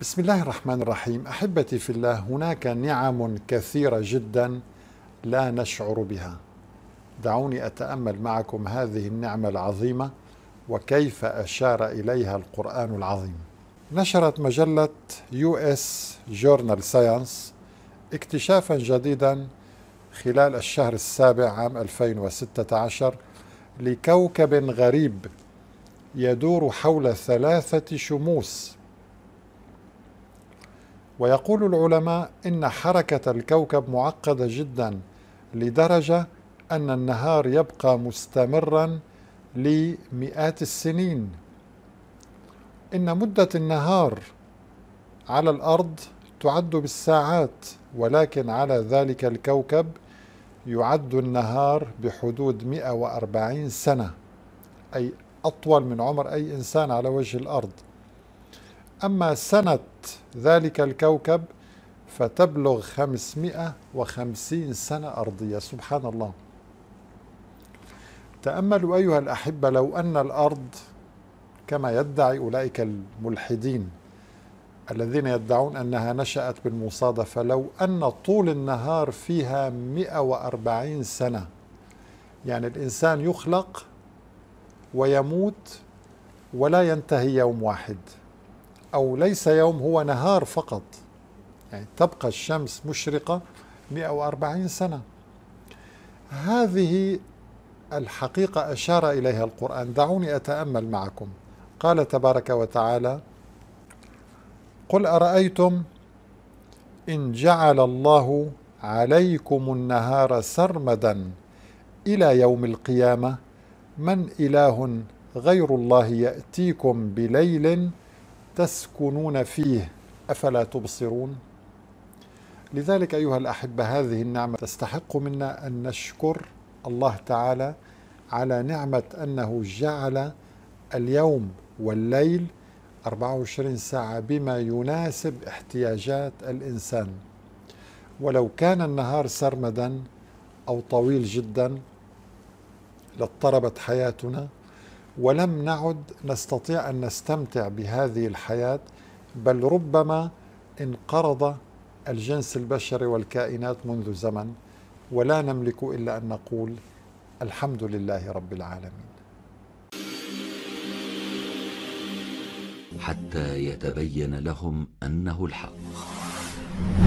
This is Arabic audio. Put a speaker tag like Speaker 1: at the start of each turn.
Speaker 1: بسم الله الرحمن الرحيم احبتي في الله هناك نعم كثيره جدا لا نشعر بها دعوني اتامل معكم هذه النعمه العظيمه وكيف اشار اليها القران العظيم نشرت مجله يو اس جورنال ساينس اكتشافا جديدا خلال الشهر السابع عام 2016 لكوكب غريب يدور حول ثلاثه شموس ويقول العلماء إن حركة الكوكب معقدة جدا لدرجة أن النهار يبقى مستمرا لمئات السنين إن مدة النهار على الأرض تعد بالساعات ولكن على ذلك الكوكب يعد النهار بحدود 140 سنة أي أطول من عمر أي إنسان على وجه الأرض أما سنة ذلك الكوكب فتبلغ 550 سنة أرضية سبحان الله تأملوا أيها الأحبة لو أن الأرض كما يدعي أولئك الملحدين الذين يدعون أنها نشأت بالمصادفة لو أن طول النهار فيها 140 سنة يعني الإنسان يخلق ويموت ولا ينتهي يوم واحد أو ليس يوم هو نهار فقط يعني تبقى الشمس مشرقة 140 سنة هذه الحقيقة أشار إليها القرآن دعوني أتأمل معكم قال تبارك وتعالى قل أرأيتم إن جعل الله عليكم النهار سرمدا إلى يوم القيامة من إله غير الله يأتيكم بليل تسكنون فيه افلا تبصرون لذلك ايها الاحبه هذه النعمه تستحق منا ان نشكر الله تعالى على نعمه انه جعل اليوم والليل 24 ساعه بما يناسب احتياجات الانسان ولو كان النهار سرمدا او طويل جدا لاضطربت حياتنا ولم نعد نستطيع ان نستمتع بهذه الحياه بل ربما انقرض الجنس البشري والكائنات منذ زمن ولا نملك الا ان نقول الحمد لله رب العالمين حتى يتبين لهم انه الحق